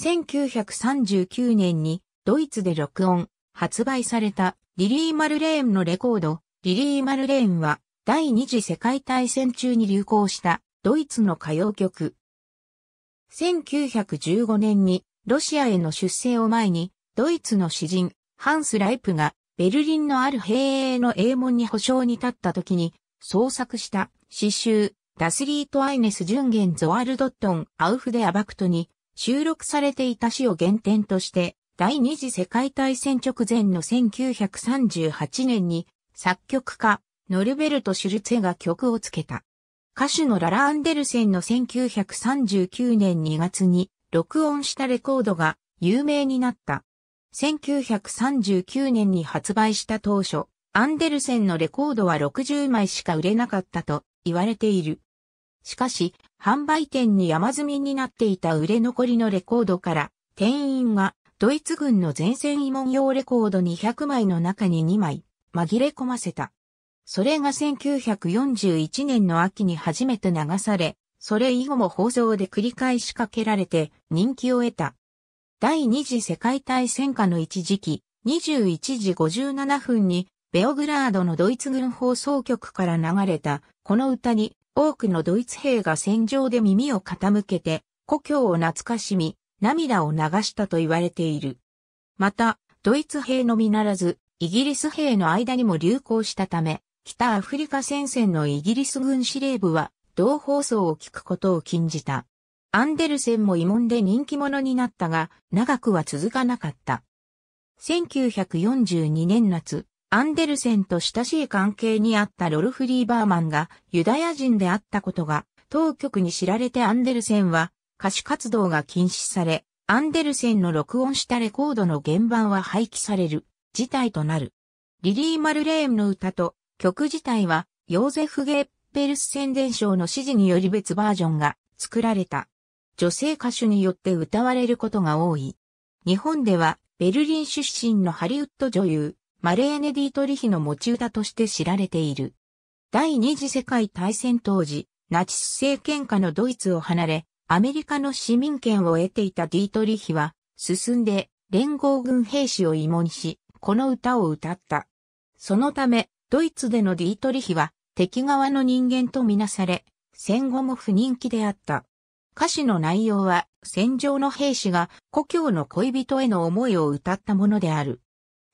1939年にドイツで録音、発売されたリリー・マルレーンのレコード、リリー・マルレーンは第二次世界大戦中に流行したドイツの歌謡曲。1915年にロシアへの出征を前にドイツの詩人ハンス・ライプがベルリンのある兵営の英門に保証に立った時に創作した詩集ダスリート・アイネス・ジュンゲン・ゾワルドットン・アウフデ・アバクトに収録されていた詩を原点として、第二次世界大戦直前の1938年に、作曲家、ノルベルト・シュルツェが曲をつけた。歌手のララ・アンデルセンの1939年2月に録音したレコードが有名になった。1939年に発売した当初、アンデルセンのレコードは60枚しか売れなかったと言われている。しかし、販売店に山積みになっていた売れ残りのレコードから、店員がドイツ軍の前線慰問用レコード200枚の中に2枚、紛れ込ませた。それが1941年の秋に初めて流され、それ以後も放送で繰り返しかけられて人気を得た。第二次世界大戦下の一時期、21時57分にベオグラードのドイツ軍放送局から流れたこの歌に多くのドイツ兵が戦場で耳を傾けて、故郷を懐かしみ、涙を流したと言われている。また、ドイツ兵のみならず、イギリス兵の間にも流行したため、北アフリカ戦線のイギリス軍司令部は、同放送を聞くことを禁じた。アンデルセンも慰問で人気者になったが、長くは続かなかった。1942年夏、アンデルセンと親しい関係にあったロルフ・リーバーマンがユダヤ人であったことが当局に知られてアンデルセンは歌手活動が禁止され、アンデルセンの録音したレコードの原版は廃棄される事態となる。リリー・マルレームの歌と曲自体はヨーゼフ・ゲッペルス宣伝賞の指示により別バージョンが作られた。女性歌手によって歌われることが多い。日本ではベルリン出身のハリウッド女優、マレーネ・ディートリヒの持ち歌として知られている。第二次世界大戦当時、ナチス政権下のドイツを離れ、アメリカの市民権を得ていたディートリヒは、進んで連合軍兵士を慰問し、この歌を歌った。そのため、ドイツでのディートリヒは、敵側の人間とみなされ、戦後も不人気であった。歌詞の内容は、戦場の兵士が故郷の恋人への思いを歌ったものである。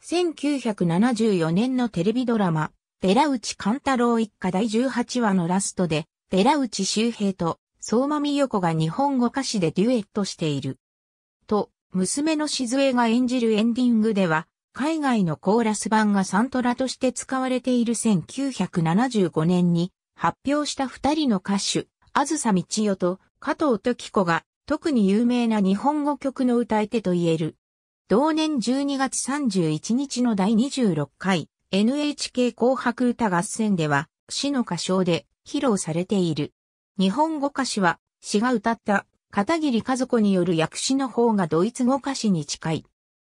1974年のテレビドラマ、ベラウチカンタロウ一家第18話のラストで、ベラウチ周平と相馬美代子が日本語歌詞でデュエットしている。と、娘の静江が演じるエンディングでは、海外のコーラス版がサントラとして使われている1975年に発表した二人の歌手、あずさみちよと加藤時子が特に有名な日本語曲の歌い手と言える同年12月31日の第26回 NHK 紅白歌合戦では詩の歌唱で披露されている。日本語歌詞は詩が歌った片桐和子による訳詞の方がドイツ語歌詞に近い。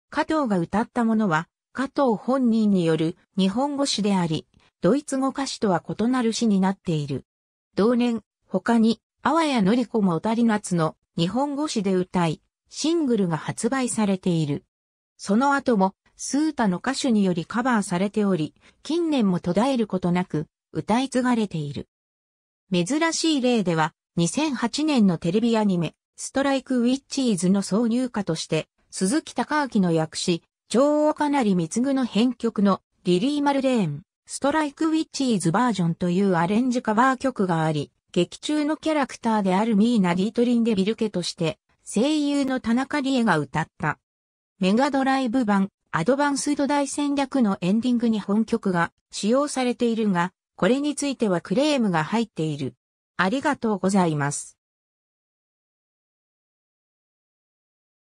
加藤が歌ったものは加藤本人による日本語詩であり、ドイツ語歌詞とは異なる詩になっている。同年、他に、阿波谷のり子もたり夏の日本語詩で歌い、シングルが発売されている。その後も、スータの歌手によりカバーされており、近年も途絶えることなく、歌い継がれている。珍しい例では、2008年のテレビアニメ、ストライクウィッチーズの挿入歌として、鈴木隆明の訳詞、女王かなり貢ぐの編曲のリリー・マルレーン、ストライクウィッチーズバージョンというアレンジカバー曲があり、劇中のキャラクターであるミーナ・ディートリンデビルケとして声優の田中理恵が歌った。メガドライブ版アドバンスド大戦略のエンディングに本曲が使用されているが、これについてはクレームが入っている。ありがとうございます。